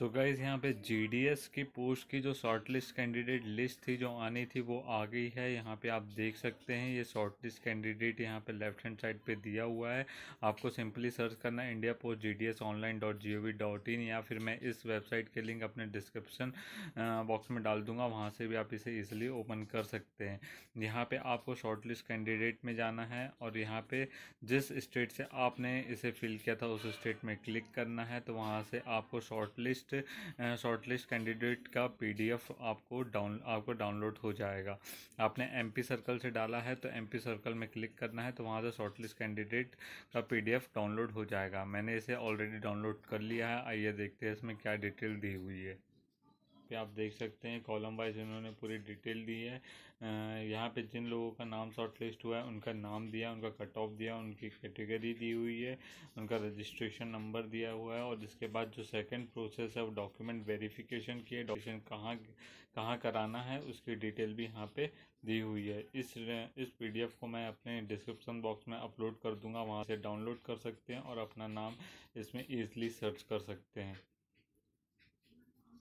so guys यहाँ पे GDS की पोस्ट की जो शॉर्टलिस्ट कैंडिडेट लिस्ट थी जो आनी थी वो आ गई है यहाँ पे आप देख सकते हैं ये शॉर्टलिस्ट कैंडिडेट यहाँ पे लेफ्ट हैंड साइड पे दिया हुआ है आपको सिंपली सर्च करना है India post G D S online dot G O V dot in या फिर मैं इस वेबसाइट के लिंक अपने डिस्क्रिप्शन बॉक्स में डाल दूंगा वहाँ से भी आप इसे ईजिली ओपन कर सकते हैं यहाँ पर आपको शॉर्ट लिस्ट कैंडिडेट में जाना है और यहाँ पर जिस स्टेट से आपने इसे फिल किया था उस स्टेट में क्लिक करना है तो वहाँ से आपको short list list short list candidate का पीडीएफ आपको डाउन आपको डाउनलोड हो जाएगा आपने एमपी सर्कल से डाला है तो एमपी सर्कल में क्लिक करना है तो वहाँ से शॉर्ट लिस्ट कैंडिडेट का पीडीएफ डाउनलोड हो जाएगा मैंने इसे ऑलरेडी डाउनलोड कर लिया है आइए देखते हैं इसमें क्या डिटेल दी हुई है पे आप देख सकते हैं कॉलम वाइज इन्होंने पूरी डिटेल दी है यहाँ पे जिन लोगों का नाम शॉर्ट लिस्ट हुआ है उनका नाम दिया उनका कट ऑफ दिया उनकी कैटेगरी दी हुई है उनका रजिस्ट्रेशन नंबर दिया हुआ है और इसके बाद जो सेकेंड प्रोसेस है वो डॉक्यूमेंट वेरीफिकेशन की है डॉक्यूमेंट कहाँ कहाँ कराना है उसकी डिटेल भी यहाँ पे दी हुई है इस इस पीडीएफ को मैं अपने डिस्क्रिप्शन बॉक्स में अपलोड कर दूंगा वहाँ से डाउनलोड कर सकते हैं और अपना नाम इसमें ईजिली सर्च कर सकते हैं